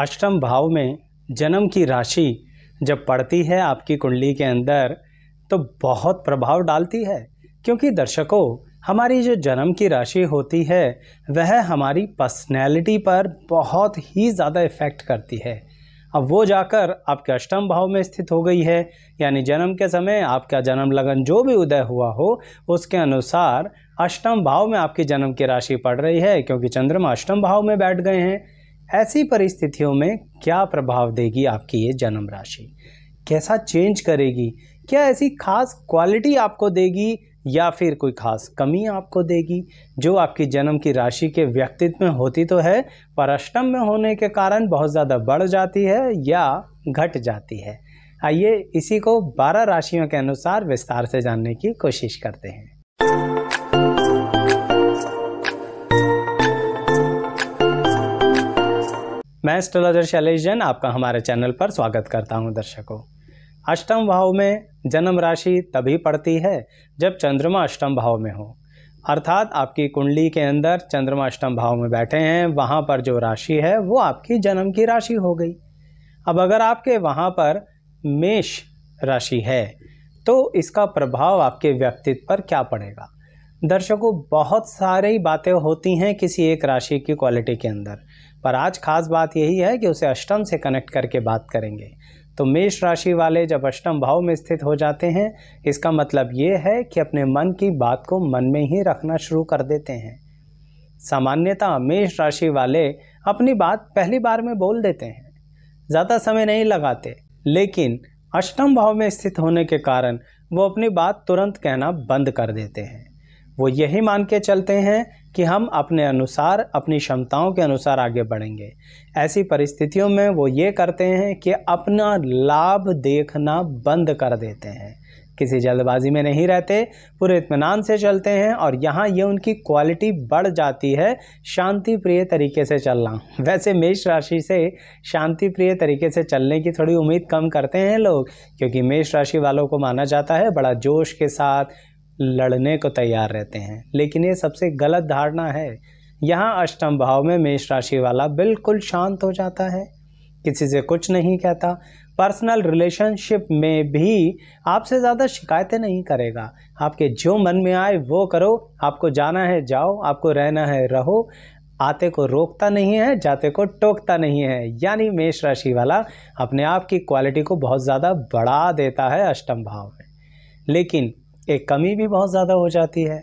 अष्टम भाव में जन्म की राशि जब पड़ती है आपकी कुंडली के अंदर तो बहुत प्रभाव डालती है क्योंकि दर्शकों हमारी जो जन्म की राशि होती है वह हमारी पर्सनैलिटी पर बहुत ही ज़्यादा इफ़ेक्ट करती है अब वो जाकर आपके अष्टम भाव में स्थित हो गई है यानी जन्म के समय आपका जन्म लगन जो भी उदय हुआ हो उसके अनुसार अष्टम भाव में आपकी जन्म की राशि पड़ रही है क्योंकि चंद्रमा अष्टम भाव में बैठ गए हैं ऐसी परिस्थितियों में क्या प्रभाव देगी आपकी ये जन्म राशि कैसा चेंज करेगी क्या ऐसी खास क्वालिटी आपको देगी या फिर कोई खास कमी आपको देगी जो आपकी जन्म की राशि के व्यक्तित्व में होती तो है पर अष्टम में होने के कारण बहुत ज़्यादा बढ़ जाती है या घट जाती है आइए इसी को 12 राशियों के अनुसार विस्तार से जानने की कोशिश करते हैं मैं एस्ट्रोलॉजर शैलेश जैन आपका हमारे चैनल पर स्वागत करता हूं दर्शकों अष्टम भाव में जन्म राशि तभी पड़ती है जब चंद्रमा अष्टम भाव में हो अर्थात आपकी कुंडली के अंदर चंद्रमा अष्टम भाव में बैठे हैं वहाँ पर जो राशि है वो आपकी जन्म की राशि हो गई अब अगर आपके वहाँ पर मेष राशि है तो इसका प्रभाव आपके व्यक्तित्व पर क्या पड़ेगा दर्शकों बहुत सारी बातें होती हैं किसी एक राशि की क्वालिटी के अंदर पर आज खास बात यही है कि उसे अष्टम से कनेक्ट करके बात करेंगे तो मेष राशि वाले जब अष्टम भाव में स्थित हो जाते हैं इसका मतलब ये है कि अपने मन की बात को मन में ही रखना शुरू कर देते हैं सामान्यतः मेष राशि वाले अपनी बात पहली बार में बोल देते हैं ज़्यादा समय नहीं लगाते लेकिन अष्टम भाव में स्थित होने के कारण वो अपनी बात तुरंत कहना बंद कर देते हैं वो यही मान के चलते हैं कि हम अपने अनुसार अपनी क्षमताओं के अनुसार आगे बढ़ेंगे ऐसी परिस्थितियों में वो ये करते हैं कि अपना लाभ देखना बंद कर देते हैं किसी जल्दबाजी में नहीं रहते पूरे इतमान से चलते हैं और यहाँ ये उनकी क्वालिटी बढ़ जाती है शांति प्रिय तरीके से चलना वैसे मेष राशि से शांति प्रिय तरीके से चलने की थोड़ी उम्मीद कम करते हैं लोग क्योंकि मेष राशि वालों को माना जाता है बड़ा जोश के साथ लड़ने को तैयार रहते हैं लेकिन ये सबसे गलत धारणा है यहाँ अष्टम भाव में मेष राशि वाला बिल्कुल शांत हो जाता है किसी से कुछ नहीं कहता पर्सनल रिलेशनशिप में भी आपसे ज़्यादा शिकायतें नहीं करेगा आपके जो मन में आए वो करो आपको जाना है जाओ आपको रहना है रहो आते को रोकता नहीं है जाते को टोकता नहीं है यानी मेष राशि वाला अपने आप की क्वालिटी को बहुत ज़्यादा बढ़ा देता है अष्टम भाव में लेकिन एक कमी भी बहुत ज़्यादा हो जाती है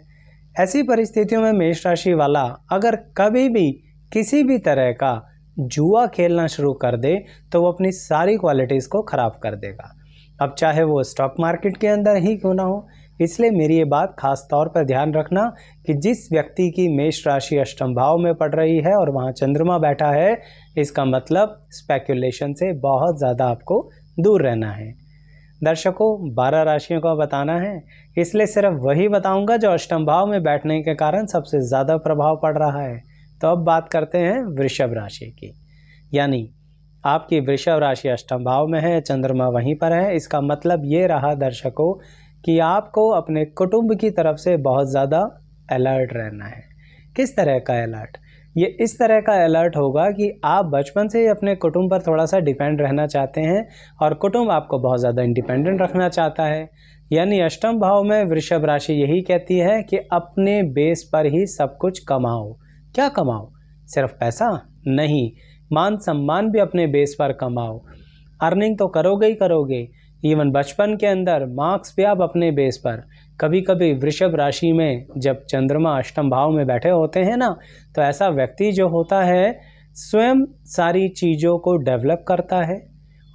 ऐसी परिस्थितियों में मेष राशि वाला अगर कभी भी किसी भी तरह का जुआ खेलना शुरू कर दे तो वो अपनी सारी क्वालिटीज़ को ख़राब कर देगा अब चाहे वो स्टॉक मार्केट के अंदर ही क्यों ना हो इसलिए मेरी ये बात खास तौर पर ध्यान रखना कि जिस व्यक्ति की मेष राशि अष्टम भाव में पड़ रही है और वहाँ चंद्रमा बैठा है इसका मतलब स्पेकुलेशन से बहुत ज़्यादा आपको दूर रहना है दर्शकों बारह राशियों का बताना है इसलिए सिर्फ वही बताऊंगा जो अष्टम भाव में बैठने के कारण सबसे ज़्यादा प्रभाव पड़ रहा है तो अब बात करते हैं वृषभ राशि की यानी आपकी वृषभ राशि अष्टम भाव में है चंद्रमा वहीं पर है इसका मतलब ये रहा दर्शकों कि आपको अपने कुटुंब की तरफ से बहुत ज़्यादा अलर्ट रहना है किस तरह का अलर्ट ये इस तरह का अलर्ट होगा कि आप बचपन से ही अपने कुटुंब पर थोड़ा सा डिपेंड रहना चाहते हैं और कुटुंब आपको बहुत ज़्यादा इंडिपेंडेंट रखना चाहता है यानी अष्टम भाव में वृषभ राशि यही कहती है कि अपने बेस पर ही सब कुछ कमाओ क्या कमाओ सिर्फ पैसा नहीं मान सम्मान भी अपने बेस पर कमाओ अर्निंग तो करोगे ही करोगे इवन बचपन के अंदर मार्क्स भी आप अपने बेस पर कभी कभी वृषभ राशि में जब चंद्रमा अष्टम भाव में बैठे होते हैं ना तो ऐसा व्यक्ति जो होता है स्वयं सारी चीज़ों को डेवलप करता है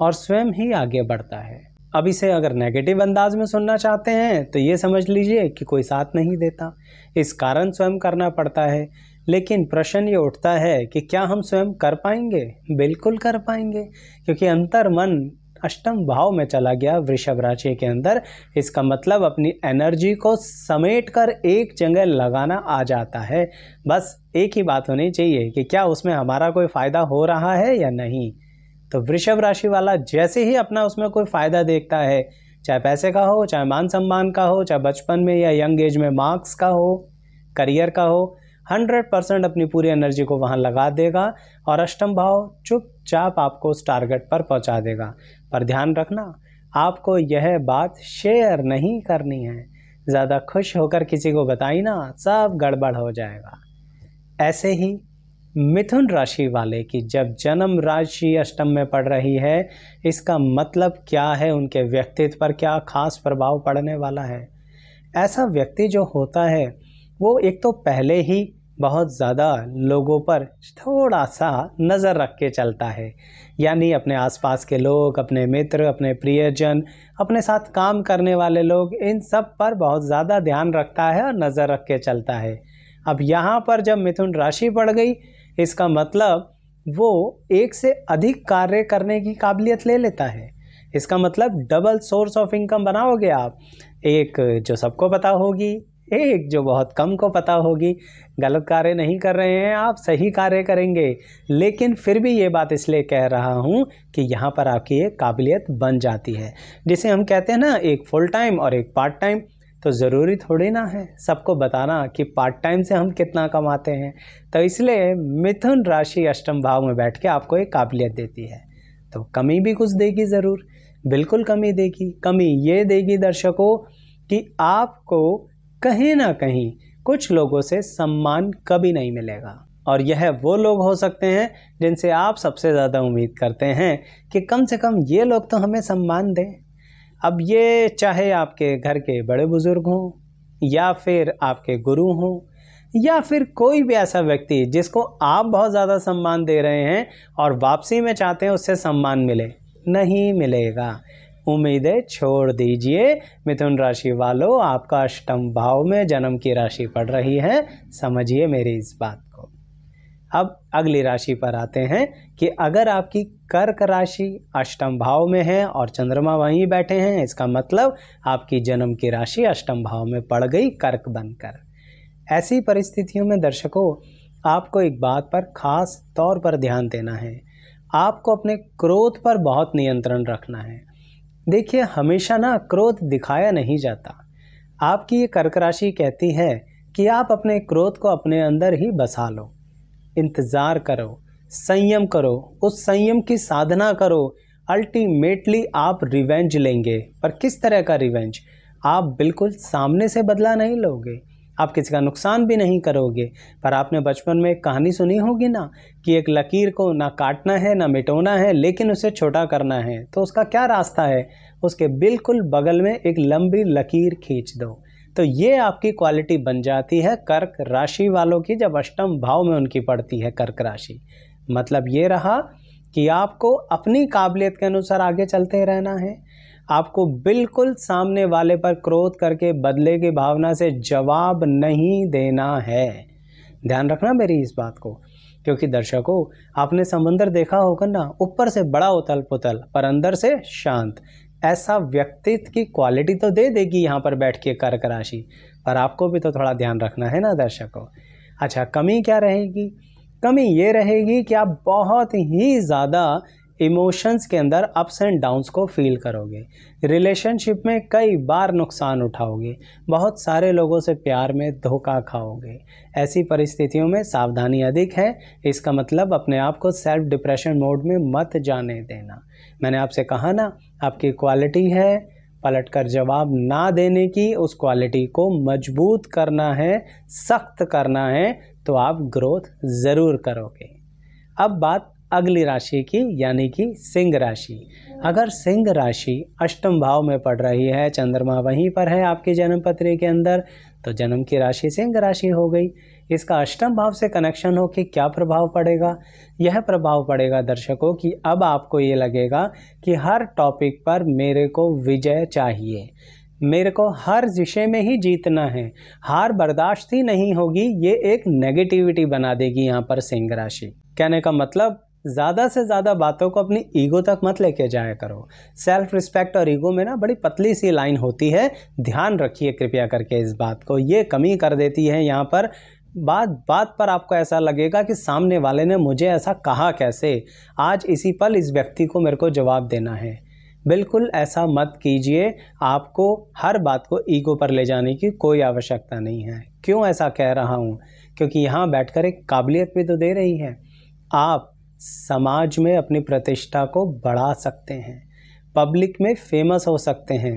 और स्वयं ही आगे बढ़ता है अब इसे अगर नेगेटिव अंदाज में सुनना चाहते हैं तो ये समझ लीजिए कि कोई साथ नहीं देता इस कारण स्वयं करना पड़ता है लेकिन प्रश्न ये उठता है कि क्या हम स्वयं कर पाएंगे बिल्कुल कर पाएंगे क्योंकि अंतर मन अष्टम भाव में चला गया वृषभ राशि के अंदर इसका मतलब अपनी एनर्जी को समेट कर एक जगह लगाना आ जाता है बस एक ही बात होनी चाहिए कि क्या उसमें हमारा कोई फ़ायदा हो रहा है या नहीं तो वृषभ राशि वाला जैसे ही अपना उसमें कोई फ़ायदा देखता है चाहे पैसे का हो चाहे मान सम्मान का हो चाहे बचपन में या यंग एज में मार्क्स का हो करियर का हो हंड्रेड परसेंट अपनी पूरी एनर्जी को वहाँ लगा देगा और अष्टम भाव चुपचाप आपको उस टारगेट पर पहुँचा देगा पर ध्यान रखना आपको यह बात शेयर नहीं करनी है ज़्यादा खुश होकर किसी को बताई ना सब गड़बड़ हो जाएगा ऐसे ही मिथुन राशि वाले की जब जन्म राशि अष्टम में पड़ रही है इसका मतलब क्या है उनके व्यक्तित्व पर क्या खास प्रभाव पड़ने वाला है ऐसा व्यक्ति जो होता है वो एक तो पहले ही बहुत ज़्यादा लोगों पर थोड़ा सा नज़र रख के चलता है यानी अपने आसपास के लोग अपने मित्र अपने प्रियजन अपने साथ काम करने वाले लोग इन सब पर बहुत ज़्यादा ध्यान रखता है और नज़र रख के चलता है अब यहाँ पर जब मिथुन राशि पड़ गई इसका मतलब वो एक से अधिक कार्य करने की काबिलियत ले लेता है इसका मतलब डबल सोर्स ऑफ इनकम बनाओगे आप एक जो सबको पता होगी एक जो बहुत कम को पता होगी गलत कार्य नहीं कर रहे हैं आप सही कार्य करेंगे लेकिन फिर भी ये बात इसलिए कह रहा हूँ कि यहाँ पर आपकी एक काबिलियत बन जाती है जिसे हम कहते हैं ना एक फुल टाइम और एक पार्ट टाइम तो ज़रूरी थोड़ी ना है सबको बताना कि पार्ट टाइम से हम कितना कमाते हैं तो इसलिए मिथुन राशि अष्टम भाव में बैठ के आपको एक काबिलियत देती है तो कमी भी कुछ देगी ज़रूर बिल्कुल कमी देगी कमी ये देगी दर्शकों कि आपको कहीं ना कहीं कुछ लोगों से सम्मान कभी नहीं मिलेगा और यह वो लोग हो सकते हैं जिनसे आप सबसे ज़्यादा उम्मीद करते हैं कि कम से कम ये लोग तो हमें सम्मान दें अब ये चाहे आपके घर के बड़े बुज़ुर्ग हों या फिर आपके गुरु हों या फिर कोई भी ऐसा व्यक्ति जिसको आप बहुत ज़्यादा सम्मान दे रहे हैं और वापसी में चाहते हैं उससे सम्मान मिले नहीं मिलेगा उम्मीदें छोड़ दीजिए मिथुन राशि वालों आपका अष्टम भाव में जन्म की राशि पड़ रही है समझिए मेरी इस बात को अब अगली राशि पर आते हैं कि अगर आपकी कर्क राशि अष्टम भाव में है और चंद्रमा वहीं बैठे हैं इसका मतलब आपकी जन्म की राशि अष्टम भाव में पड़ गई कर्क बनकर ऐसी परिस्थितियों में दर्शकों आपको एक बात पर खास तौर पर ध्यान देना है आपको अपने क्रोध पर बहुत नियंत्रण रखना है देखिए हमेशा ना क्रोध दिखाया नहीं जाता आपकी ये कर्क राशि कहती है कि आप अपने क्रोध को अपने अंदर ही बसा लो इंतज़ार करो संयम करो उस संयम की साधना करो अल्टीमेटली आप रिवेंज लेंगे पर किस तरह का रिवेंज आप बिल्कुल सामने से बदला नहीं लोगे आप किसी का नुकसान भी नहीं करोगे पर आपने बचपन में एक कहानी सुनी होगी ना कि एक लकीर को ना काटना है ना मिटोना है लेकिन उसे छोटा करना है तो उसका क्या रास्ता है उसके बिल्कुल बगल में एक लंबी लकीर खींच दो तो ये आपकी क्वालिटी बन जाती है कर्क राशि वालों की जब अष्टम भाव में उनकी पड़ती है कर्क राशि मतलब ये रहा कि आपको अपनी काबिलियत के अनुसार आगे चलते रहना है आपको बिल्कुल सामने वाले पर क्रोध करके बदले की भावना से जवाब नहीं देना है ध्यान रखना मेरी इस बात को क्योंकि दर्शकों आपने समंदर देखा होगा ना ऊपर से बड़ा उथल पुथल पर अंदर से शांत ऐसा व्यक्तित्व की क्वालिटी तो दे देगी यहाँ पर बैठ के कर्क राशि पर आपको भी तो थोड़ा ध्यान रखना है ना दर्शकों अच्छा कमी क्या रहेगी कमी ये रहेगी कि आप बहुत ही ज़्यादा इमोशंस के अंदर अप्स एंड डाउन्स को फील करोगे रिलेशनशिप में कई बार नुकसान उठाओगे बहुत सारे लोगों से प्यार में धोखा खाओगे ऐसी परिस्थितियों में सावधानी अधिक है इसका मतलब अपने आप को सेल्फ डिप्रेशन मोड में मत जाने देना मैंने आपसे कहा ना आपकी क्वालिटी है पलट कर जवाब ना देने की उस क्वालिटी को मजबूत करना है सख्त करना है तो आप ग्रोथ ज़रूर करोगे अब बात अगली राशि की यानी कि सिंह राशि अगर सिंह राशि अष्टम भाव में पड़ रही है चंद्रमा वहीं पर है आपके जन्म पत्री के अंदर तो जन्म की राशि सिंह राशि हो गई इसका अष्टम भाव से कनेक्शन हो के क्या प्रभाव पड़ेगा यह प्रभाव पड़ेगा दर्शकों कि अब आपको ये लगेगा कि हर टॉपिक पर मेरे को विजय चाहिए मेरे को हर विषय में ही जीतना है हार बर्दाश्त ही नहीं होगी ये एक नेगेटिविटी बना देगी यहाँ पर सिंह राशि कहने का मतलब ज़्यादा से ज़्यादा बातों को अपनी ईगो तक मत लेके जाया करो सेल्फ रिस्पेक्ट और ईगो में ना बड़ी पतली सी लाइन होती है ध्यान रखिए कृपया करके इस बात को ये कमी कर देती है यहाँ पर बात बात पर आपको ऐसा लगेगा कि सामने वाले ने मुझे ऐसा कहा कैसे आज इसी पल इस व्यक्ति को मेरे को जवाब देना है बिल्कुल ऐसा मत कीजिए आपको हर बात को ईगो पर ले जाने की कोई आवश्यकता नहीं है क्यों ऐसा कह रहा हूँ क्योंकि यहाँ बैठकर एक काबिलियत भी तो दे रही है आप समाज में अपनी प्रतिष्ठा को बढ़ा सकते हैं पब्लिक में फेमस हो सकते हैं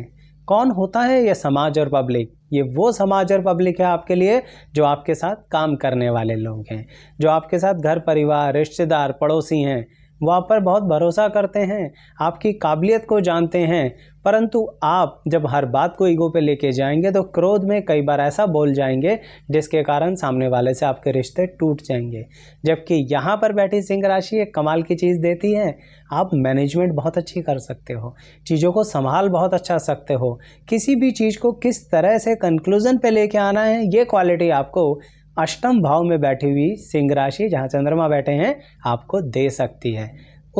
कौन होता है यह समाज और पब्लिक ये वो समाज और पब्लिक है आपके लिए जो आपके साथ काम करने वाले लोग हैं जो आपके साथ घर परिवार रिश्तेदार पड़ोसी हैं वो आप पर बहुत भरोसा करते हैं आपकी काबिलियत को जानते हैं परंतु आप जब हर बात को ईगो पे लेके जाएंगे तो क्रोध में कई बार ऐसा बोल जाएंगे जिसके कारण सामने वाले से आपके रिश्ते टूट जाएंगे जबकि यहाँ पर बैठी सिंह राशि एक कमाल की चीज़ देती है आप मैनेजमेंट बहुत अच्छी कर सकते हो चीज़ों को संभाल बहुत अच्छा सकते हो किसी भी चीज़ को किस तरह से कंक्लूज़न पे लेके आना है ये क्वालिटी आपको अष्टम भाव में बैठी हुई सिंह राशि जहाँ चंद्रमा बैठे हैं आपको दे सकती है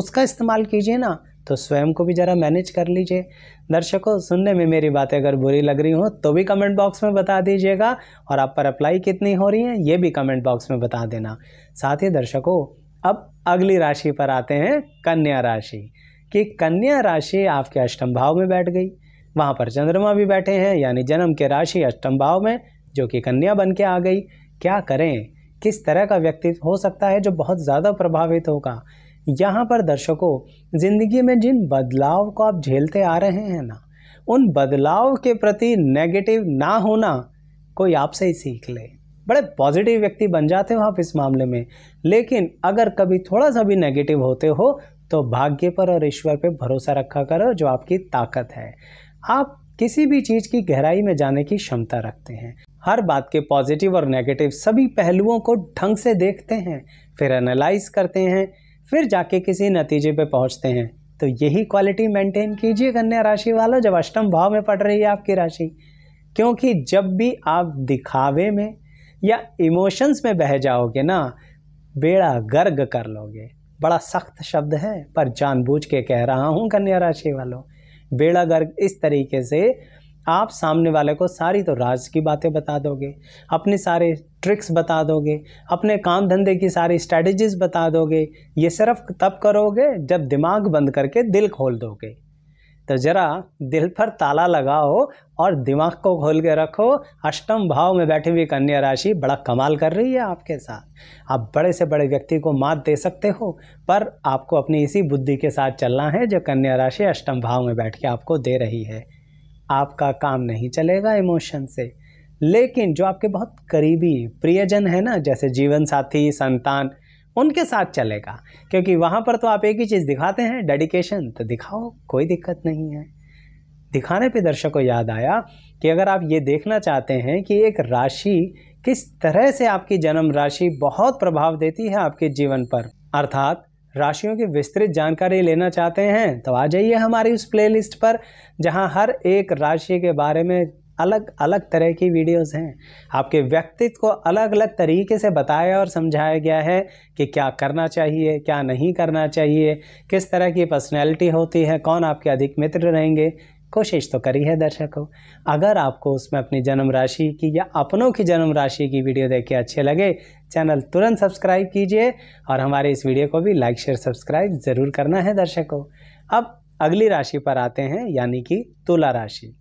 उसका इस्तेमाल कीजिए ना तो स्वयं को भी ज़रा मैनेज कर लीजिए दर्शकों सुनने में मेरी बातें अगर बुरी लग रही हो तो भी कमेंट बॉक्स में बता दीजिएगा और आप पर अप्लाई कितनी हो रही है ये भी कमेंट बॉक्स में बता देना साथ ही दर्शकों अब अगली राशि पर आते हैं कन्या राशि कि कन्या राशि आपके अष्टम भाव में बैठ गई वहाँ पर चंद्रमा भी बैठे हैं यानी जन्म के राशि अष्टम भाव में जो कि कन्या बन के आ गई क्या करें किस तरह का व्यक्ति हो सकता है जो बहुत ज़्यादा प्रभावित होगा यहाँ पर दर्शकों ज़िंदगी में जिन बदलाव को आप झेलते आ रहे हैं ना उन बदलाव के प्रति नेगेटिव ना होना कोई आपसे ही सीख ले बड़े पॉजिटिव व्यक्ति बन जाते हो आप इस मामले में लेकिन अगर कभी थोड़ा सा भी नेगेटिव होते हो तो भाग्य पर और ईश्वर पर भरोसा रखा करो जो आपकी ताकत है आप किसी भी चीज़ की गहराई में जाने की क्षमता रखते हैं हर बात के पॉजिटिव और नेगेटिव सभी पहलुओं को ढंग से देखते हैं फिर एनालाइज करते हैं फिर जाके किसी नतीजे पे पहुंचते हैं तो यही क्वालिटी मेंटेन कीजिए कन्या राशि वालों जब अष्टम भाव में पड़ रही है आपकी राशि क्योंकि जब भी आप दिखावे में या इमोशंस में बह जाओगे ना बेड़ा गर्ग कर लोगे बड़ा सख्त शब्द है पर जानबूझ के कह रहा हूँ कन्या राशि वालों बेड़ा गर्ग इस तरीके से आप सामने वाले को सारी तो राज की बातें बता दोगे अपने सारे ट्रिक्स बता दोगे अपने काम धंधे की सारी स्ट्रैटेजीज बता दोगे ये सिर्फ तब करोगे जब दिमाग बंद करके दिल खोल दोगे तो ज़रा दिल पर ताला लगाओ और दिमाग को खोल के रखो अष्टम भाव में बैठी हुई कन्या राशि बड़ा कमाल कर रही है आपके साथ आप बड़े से बड़े व्यक्ति को मात दे सकते हो पर आपको अपनी इसी बुद्धि के साथ चलना है जो कन्या राशि अष्टम भाव में बैठ के आपको दे रही है आपका काम नहीं चलेगा इमोशन से लेकिन जो आपके बहुत करीबी प्रियजन है ना जैसे जीवन साथी संतान उनके साथ चलेगा क्योंकि वहाँ पर तो आप एक ही चीज़ दिखाते हैं डेडिकेशन तो दिखाओ कोई दिक्कत नहीं है दिखाने पे दर्शकों याद आया कि अगर आप ये देखना चाहते हैं कि एक राशि किस तरह से आपकी जन्म राशि बहुत प्रभाव देती है आपके जीवन पर अर्थात राशियों की विस्तृत जानकारी लेना चाहते हैं तो आ जाइए हमारी उस प्लेलिस्ट पर जहां हर एक राशि के बारे में अलग अलग तरह की वीडियोस हैं आपके व्यक्तित्व को अलग अलग तरीके से बताया और समझाया गया है कि क्या करना चाहिए क्या नहीं करना चाहिए किस तरह की पर्सनैलिटी होती है कौन आपके अधिक मित्र रहेंगे कोशिश तो करी है दर्शकों अगर आपको उसमें अपनी जन्म राशि की या अपनों की जन्म राशि की वीडियो देख के अच्छे लगे चैनल तुरंत सब्सक्राइब कीजिए और हमारे इस वीडियो को भी लाइक शेयर सब्सक्राइब ज़रूर करना है दर्शकों अब अगली राशि पर आते हैं यानी कि तुला राशि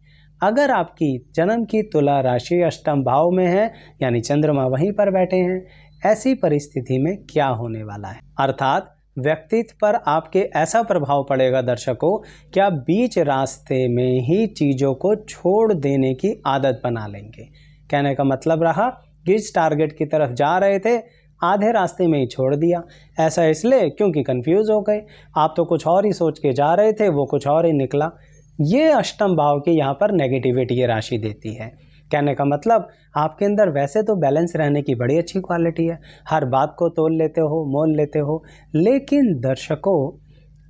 अगर आपकी जन्म की तुला राशि अष्टम भाव में है यानी चंद्रमा वहीं पर बैठे हैं ऐसी परिस्थिति में क्या होने वाला है अर्थात व्यक्तित्व पर आपके ऐसा प्रभाव पड़ेगा दर्शकों कि आप बीच रास्ते में ही चीज़ों को छोड़ देने की आदत बना लेंगे कहने का मतलब रहा इस टारगेट की तरफ जा रहे थे आधे रास्ते में ही छोड़ दिया ऐसा इसलिए क्योंकि कंफ्यूज हो गए आप तो कुछ और ही सोच के जा रहे थे वो कुछ और ही निकला ये अष्टम भाव की यहाँ पर नेगेटिविटी ये राशि देती है कहने का मतलब आपके अंदर वैसे तो बैलेंस रहने की बड़ी अच्छी क्वालिटी है हर बात को तोल लेते हो मोल लेते हो लेकिन दर्शकों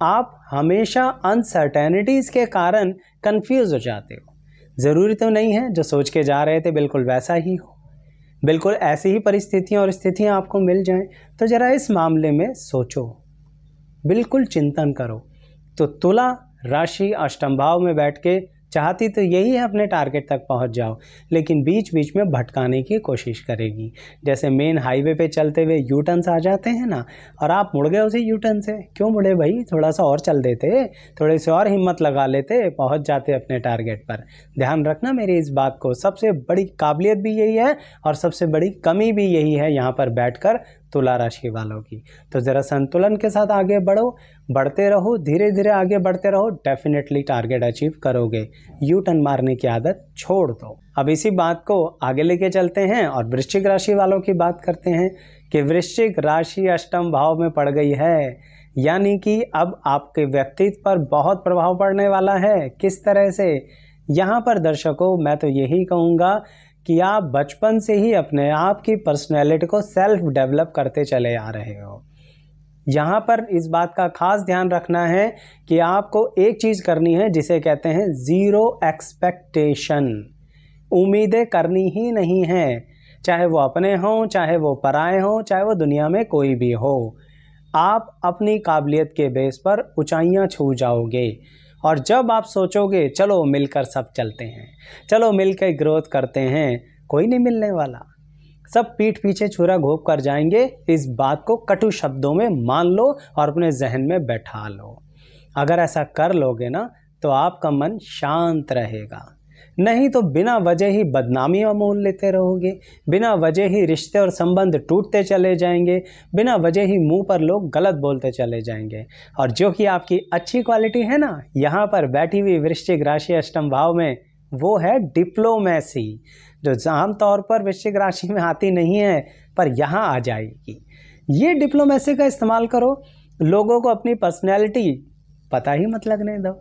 आप हमेशा अनसर्टेनिटीज़ के कारण कंफ्यूज हो जाते हो ज़रूरी तो नहीं है जो सोच के जा रहे थे बिल्कुल वैसा ही हो बिल्कुल ऐसी ही परिस्थितियाँ और स्थितियाँ आपको मिल जाएं तो ज़रा इस मामले में सोचो बिल्कुल चिंतन करो तो तुला राशि अष्टम भाव में बैठ के चाहती तो यही है अपने टारगेट तक पहुंच जाओ लेकिन बीच बीच में भटकाने की कोशिश करेगी जैसे मेन हाईवे पे चलते हुए यू टर्नस आ जाते हैं ना और आप मुड़ गए उसी यू टर्न से क्यों मुड़े भाई थोड़ा सा और चल देते थोड़े से और हिम्मत लगा लेते पहुँच जाते अपने टारगेट पर ध्यान रखना मेरी इस बात को सबसे बड़ी काबिलियत भी यही है और सबसे बड़ी कमी भी यही है यहाँ पर बैठ तुला राशि वालों की तो ज़रा संतुलन के साथ आगे बढ़ो बढ़ते रहो धीरे धीरे आगे बढ़ते रहो डेफिनेटली टारगेट अचीव करोगे यू टर्न मारने की आदत छोड़ दो अब इसी बात को आगे लेके चलते हैं और वृश्चिक राशि वालों की बात करते हैं कि वृश्चिक राशि अष्टम भाव में पड़ गई है यानी कि अब आपके व्यक्तित्व पर बहुत प्रभाव पड़ने वाला है किस तरह से यहाँ पर दर्शकों मैं तो यही कहूँगा कि आप बचपन से ही अपने आप की पर्सनैलिटी को सेल्फ डेवलप करते चले आ रहे हो यहाँ पर इस बात का खास ध्यान रखना है कि आपको एक चीज़ करनी है जिसे कहते हैं ज़ीरो एक्सपेक्टेशन उम्मीदें करनी ही नहीं हैं चाहे वो अपने हों चाहे वो पराए हों चाहे वो दुनिया में कोई भी हो आप अपनी काबिलियत के बेस पर ऊंचाइयां छू जाओगे और जब आप सोचोगे चलो मिलकर सब चलते हैं चलो मिलकर ग्रोथ करते हैं कोई नहीं मिलने वाला सब पीठ पीछे छुरा घोप कर जाएंगे इस बात को कटु शब्दों में मान लो और अपने जहन में बैठा लो अगर ऐसा कर लोगे ना तो आपका मन शांत रहेगा नहीं तो बिना वजह ही बदनामियाँ मोल लेते रहोगे बिना वजह ही रिश्ते और संबंध टूटते चले जाएंगे बिना वजह ही मुंह पर लोग गलत बोलते चले जाएंगे और जो कि आपकी अच्छी क्वालिटी है ना यहाँ पर बैठी हुई वृश्चिक राशि अष्टम भाव में वो है डिप्लोमेसी जो आमतौर पर वृश्चिक राशि में आती नहीं है पर यहाँ आ जाएगी ये डिप्लोमेसी का इस्तेमाल करो लोगों को अपनी पर्सनैलिटी पता ही मत लगने दो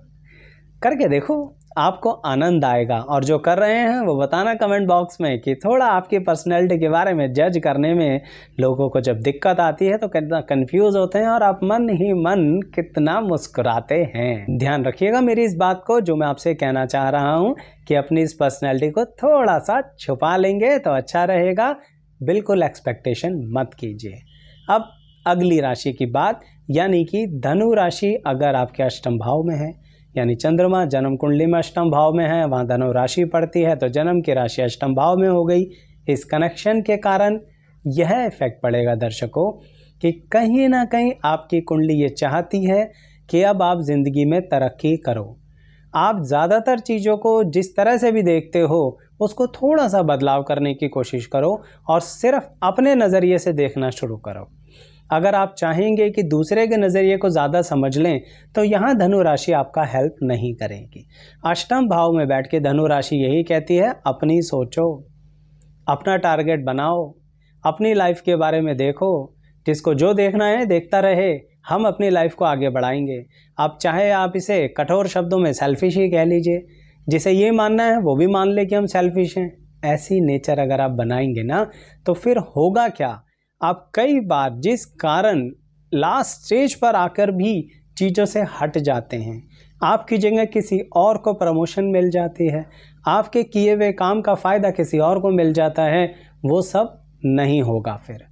करके देखो आपको आनंद आएगा और जो कर रहे हैं वो बताना कमेंट बॉक्स में कि थोड़ा आपकी पर्सनैलिटी के बारे में जज करने में लोगों को जब दिक्कत आती है तो कितना कन्फ्यूज़ होते हैं और आप मन ही मन कितना मुस्कुराते हैं ध्यान रखिएगा मेरी इस बात को जो मैं आपसे कहना चाह रहा हूँ कि अपनी इस पर्सनैलिटी को थोड़ा सा छुपा लेंगे तो अच्छा रहेगा बिल्कुल एक्सपेक्टेशन मत कीजिए अब अगली राशि की बात यानी कि धनु राशि अगर आपके अष्टम भाव में है यानी चंद्रमा जन्म कुंडली में अष्टम भाव में है वहाँ धनु राशि पड़ती है तो जन्म की राशि अष्टम भाव में हो गई इस कनेक्शन के कारण यह इफेक्ट पड़ेगा दर्शकों कि कहीं ना कहीं आपकी कुंडली ये चाहती है कि अब आप ज़िंदगी में तरक्की करो आप ज़्यादातर चीज़ों को जिस तरह से भी देखते हो उसको थोड़ा सा बदलाव करने की कोशिश करो और सिर्फ अपने नज़रिए से देखना शुरू करो अगर आप चाहेंगे कि दूसरे के नज़रिए को ज़्यादा समझ लें तो यहाँ धनु राशि आपका हेल्प नहीं करेगी अष्टम भाव में बैठ के धनु राशि यही कहती है अपनी सोचो अपना टारगेट बनाओ अपनी लाइफ के बारे में देखो जिसको जो देखना है देखता रहे हम अपनी लाइफ को आगे बढ़ाएंगे आप चाहे आप इसे कठोर शब्दों में सेल्फिश ही कह लीजिए जिसे ये मानना है वो भी मान ले कि हम सेल्फिश हैं ऐसी नेचर अगर आप बनाएंगे ना तो फिर होगा क्या आप कई बार जिस कारण लास्ट स्टेज पर आकर भी चीज़ों से हट जाते हैं आपकी जगह किसी और को प्रमोशन मिल जाती है आपके किए हुए काम का फ़ायदा किसी और को मिल जाता है वो सब नहीं होगा फिर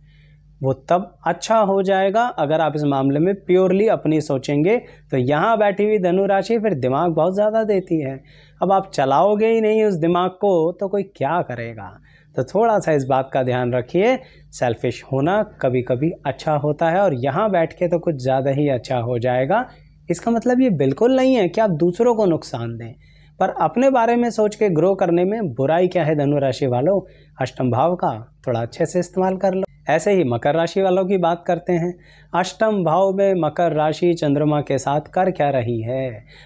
वो तब अच्छा हो जाएगा अगर आप इस मामले में प्योरली अपनी सोचेंगे तो यहाँ बैठी हुई धनुराशि फिर दिमाग बहुत ज़्यादा देती है अब आप चलाओगे ही नहीं उस दिमाग को तो कोई क्या करेगा तो थोड़ा सा इस बात का ध्यान रखिए सेल्फिश होना कभी कभी अच्छा होता है और यहाँ बैठ के तो कुछ ज़्यादा ही अच्छा हो जाएगा इसका मतलब ये बिल्कुल नहीं है कि आप दूसरों को नुकसान दें पर अपने बारे में सोच के ग्रो करने में बुराई क्या है धनु राशि वालों अष्टम भाव का थोड़ा अच्छे से इस्तेमाल कर लो ऐसे ही मकर राशि वालों की बात करते हैं अष्टम भाव में मकर राशि चंद्रमा के साथ कर क्या रही है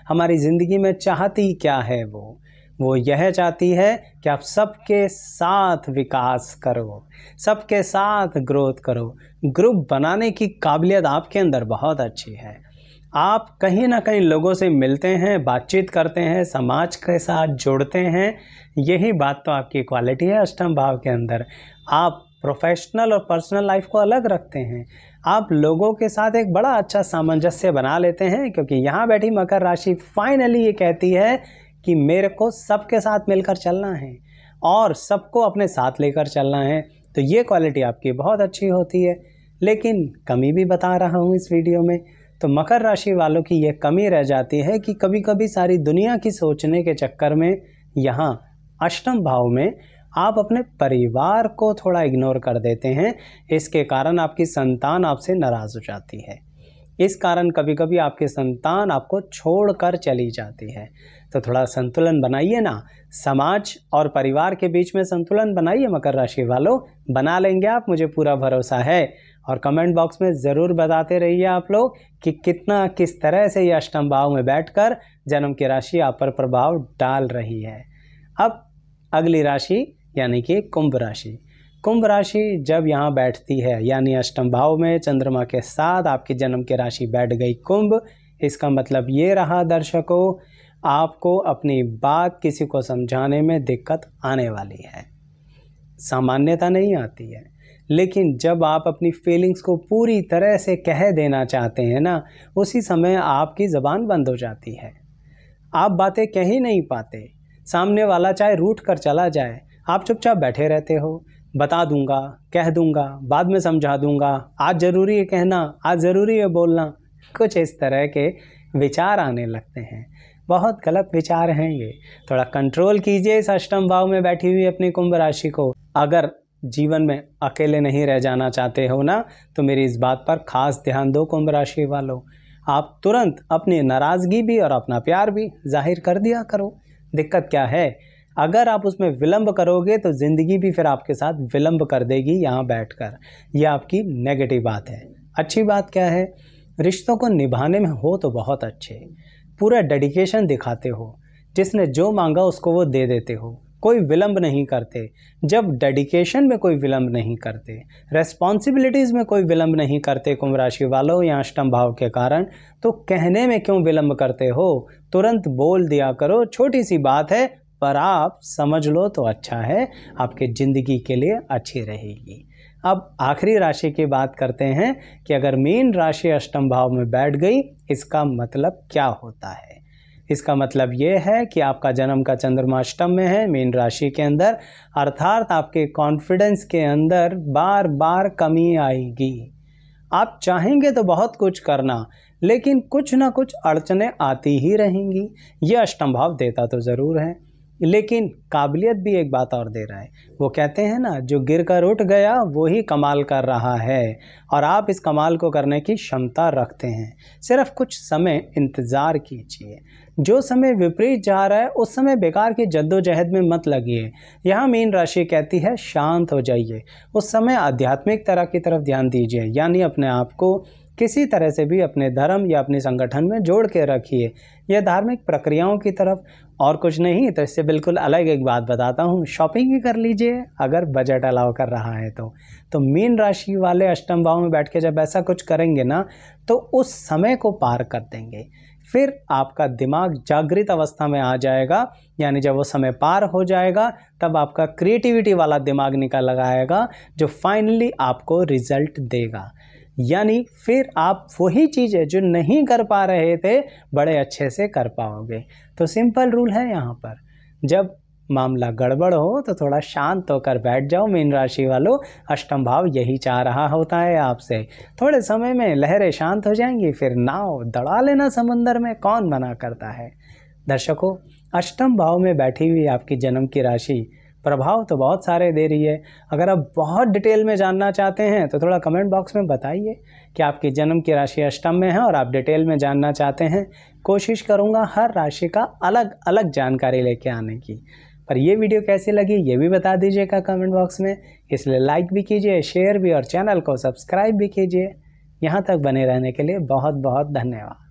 हमारी ज़िंदगी में चाहती क्या है वो वो यह चाहती है कि आप सबके साथ विकास करो सबके साथ ग्रोथ करो ग्रुप बनाने की काबिलियत आपके अंदर बहुत अच्छी है आप कहीं ना कहीं लोगों से मिलते हैं बातचीत करते हैं समाज के साथ जुड़ते हैं यही बात तो आपकी क्वालिटी है अष्टम भाव के अंदर आप प्रोफेशनल और पर्सनल लाइफ को अलग रखते हैं आप लोगों के साथ एक बड़ा अच्छा सामंजस्य बना लेते हैं क्योंकि यहाँ बैठी मकर राशि फाइनली ये कहती है कि मेरे को सबके साथ मिलकर चलना है और सबको अपने साथ लेकर चलना है तो ये क्वालिटी आपकी बहुत अच्छी होती है लेकिन कमी भी बता रहा हूँ इस वीडियो में तो मकर राशि वालों की यह कमी रह जाती है कि कभी कभी सारी दुनिया की सोचने के चक्कर में यहाँ अष्टम भाव में आप अपने परिवार को थोड़ा इग्नोर कर देते हैं इसके कारण आपकी संतान आपसे नाराज़ हो जाती है इस कारण कभी कभी आपकी संतान आपको छोड़कर चली जाती है तो थोड़ा संतुलन बनाइए ना समाज और परिवार के बीच में संतुलन बनाइए मकर राशि वालों बना लेंगे आप मुझे पूरा भरोसा है और कमेंट बॉक्स में ज़रूर बताते रहिए आप लोग कि कितना किस तरह से ये अष्टम भाव में बैठकर जन्म की राशि आप पर प्रभाव डाल रही है अब अगली राशि यानी कि कुंभ राशि कुंभ राशि जब यहाँ बैठती है यानी अष्टम भाव में चंद्रमा के साथ आपकी जन्म की राशि बैठ गई कुंभ इसका मतलब ये रहा दर्शकों आपको अपनी बात किसी को समझाने में दिक्कत आने वाली है सामान्यता नहीं आती है लेकिन जब आप अपनी फीलिंग्स को पूरी तरह से कह देना चाहते हैं ना उसी समय आपकी ज़बान बंद हो जाती है आप बातें कह ही नहीं पाते सामने वाला चाहे रूठ कर चला जाए आप चुपचाप बैठे रहते हो बता दूंगा कह दूंगा बाद में समझा दूंगा आज ज़रूरी है कहना आज ज़रूरी है बोलना कुछ इस तरह के विचार आने लगते हैं बहुत गलत विचार हैं ये थोड़ा कंट्रोल कीजिए इस अष्टम भाव में बैठी हुई अपनी कुंभ राशि को अगर जीवन में अकेले नहीं रह जाना चाहते हो ना तो मेरी इस बात पर खास ध्यान दो कुंभ राशि वालों आप तुरंत अपनी नाराज़गी भी और अपना प्यार भी जाहिर कर दिया करो दिक्कत क्या है अगर आप उसमें विलंब करोगे तो ज़िंदगी भी फिर आपके साथ विलंब कर देगी यहाँ बैठकर यह आपकी नेगेटिव बात है अच्छी बात क्या है रिश्तों को निभाने में हो तो बहुत अच्छे पूरा डेडिकेशन दिखाते हो जिसने जो मांगा उसको वो दे देते हो कोई विलंब नहीं करते जब डेडिकेशन में कोई विलंब नहीं करते रेस्पॉन्सिबिलिटीज़ में कोई विलंब नहीं करते कुंभ राशि वालों या अष्टम भाव के कारण तो कहने में क्यों विलंब करते हो तुरंत बोल दिया करो छोटी सी बात है पर आप समझ लो तो अच्छा है आपके ज़िंदगी के लिए अच्छी रहेगी अब आखिरी राशि की बात करते हैं कि अगर मीन राशि अष्टम भाव में बैठ गई इसका मतलब क्या होता है इसका मतलब ये है कि आपका जन्म का चंद्रमा अष्टम में है मीन राशि के अंदर अर्थात आपके कॉन्फिडेंस के अंदर बार बार कमी आएगी आप चाहेंगे तो बहुत कुछ करना लेकिन कुछ ना कुछ अड़चने आती ही रहेंगी ये अष्टम भाव देता तो ज़रूर है लेकिन काबिलियत भी एक बात और दे रहा है वो कहते हैं ना जो गिर कर उठ गया वो ही कमाल कर रहा है और आप इस कमाल को करने की क्षमता रखते हैं सिर्फ कुछ समय इंतज़ार कीजिए जो समय विपरीत जा रहा है उस समय बेकार की जद्दोजहद में मत लगिए यहाँ मीन राशि कहती है शांत हो जाइए उस समय आध्यात्मिक तरह की तरफ ध्यान दीजिए यानी अपने आप को किसी तरह से भी अपने धर्म या अपने संगठन में जोड़ के रखिए यह धार्मिक प्रक्रियाओं की तरफ और कुछ नहीं तो इससे बिल्कुल अलग एक बात बताता हूँ शॉपिंग ही कर लीजिए अगर बजट अलाउ कर रहा है तो तो मीन राशि वाले अष्टम भाव में बैठ के जब ऐसा कुछ करेंगे ना तो उस समय को पार कर देंगे फिर आपका दिमाग जागृत अवस्था में आ जाएगा यानी जब वो समय पार हो जाएगा तब आपका क्रिएटिविटी वाला दिमाग निकल आएगा जो फाइनली आपको रिजल्ट देगा यानी फिर आप वही चीज़ें जो नहीं कर पा रहे थे बड़े अच्छे से कर पाओगे तो सिंपल रूल है यहाँ पर जब मामला गड़बड़ हो तो थोड़ा शांत होकर बैठ जाओ मीन राशि वालों अष्टम भाव यही चाह रहा होता है आपसे थोड़े समय में लहरें शांत हो जाएंगी फिर नाव दड़ा लेना समंदर में कौन मना करता है दर्शकों अष्टम भाव में बैठी हुई आपकी जन्म की राशि प्रभाव तो बहुत सारे दे रही है अगर आप बहुत डिटेल में जानना चाहते हैं तो थोड़ा कमेंट बॉक्स में बताइए कि आपकी जन्म की राशि अष्टम में है और आप डिटेल में जानना चाहते हैं कोशिश करूँगा हर राशि का अलग अलग जानकारी लेके आने की पर ये वीडियो कैसी लगी ये भी बता दीजिएगा कमेंट बॉक्स में इसलिए लाइक भी कीजिए शेयर भी और चैनल को सब्सक्राइब भी कीजिए यहाँ तक बने रहने के लिए बहुत बहुत धन्यवाद